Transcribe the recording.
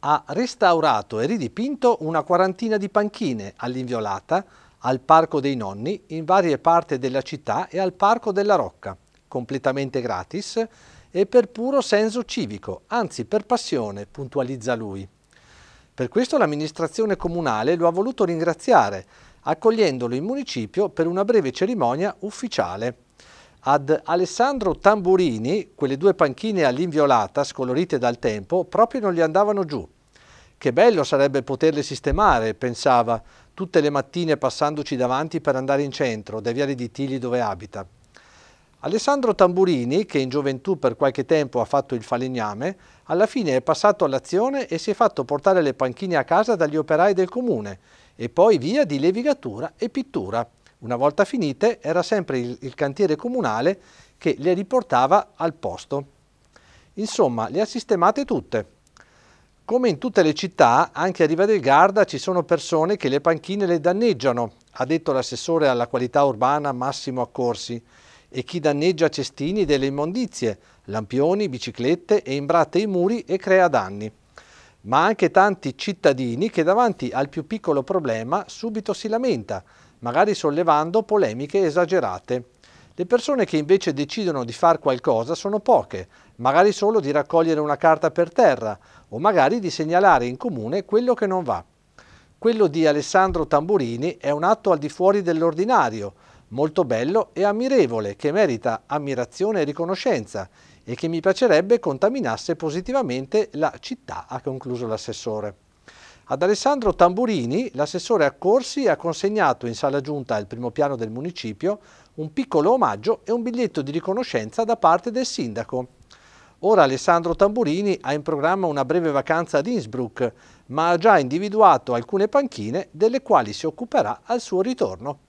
ha restaurato e ridipinto una quarantina di panchine all'Inviolata, al Parco dei Nonni, in varie parti della città e al Parco della Rocca, completamente gratis e per puro senso civico, anzi per passione, puntualizza lui. Per questo l'amministrazione comunale lo ha voluto ringraziare, accogliendolo in municipio per una breve cerimonia ufficiale ad Alessandro Tamburini quelle due panchine all'inviolata scolorite dal tempo proprio non gli andavano giù. Che bello sarebbe poterle sistemare, pensava, tutte le mattine passandoci davanti per andare in centro, dai viali di Tigli dove abita. Alessandro Tamburini, che in gioventù per qualche tempo ha fatto il falegname, alla fine è passato all'azione e si è fatto portare le panchine a casa dagli operai del comune e poi via di levigatura e pittura. Una volta finite era sempre il, il cantiere comunale che le riportava al posto. Insomma, le ha sistemate tutte. Come in tutte le città, anche a Riva del Garda ci sono persone che le panchine le danneggiano, ha detto l'assessore alla qualità urbana Massimo Accorsi, e chi danneggia cestini delle immondizie, lampioni, biciclette e imbratte i muri e crea danni. Ma anche tanti cittadini che davanti al più piccolo problema subito si lamenta, magari sollevando polemiche esagerate. Le persone che invece decidono di far qualcosa sono poche, magari solo di raccogliere una carta per terra o magari di segnalare in comune quello che non va. Quello di Alessandro Tamburini è un atto al di fuori dell'ordinario, molto bello e ammirevole, che merita ammirazione e riconoscenza e che mi piacerebbe contaminasse positivamente la città, ha concluso l'assessore. Ad Alessandro Tamburini, l'assessore a Corsi ha consegnato in sala giunta al primo piano del municipio un piccolo omaggio e un biglietto di riconoscenza da parte del sindaco. Ora Alessandro Tamburini ha in programma una breve vacanza ad Innsbruck, ma ha già individuato alcune panchine delle quali si occuperà al suo ritorno.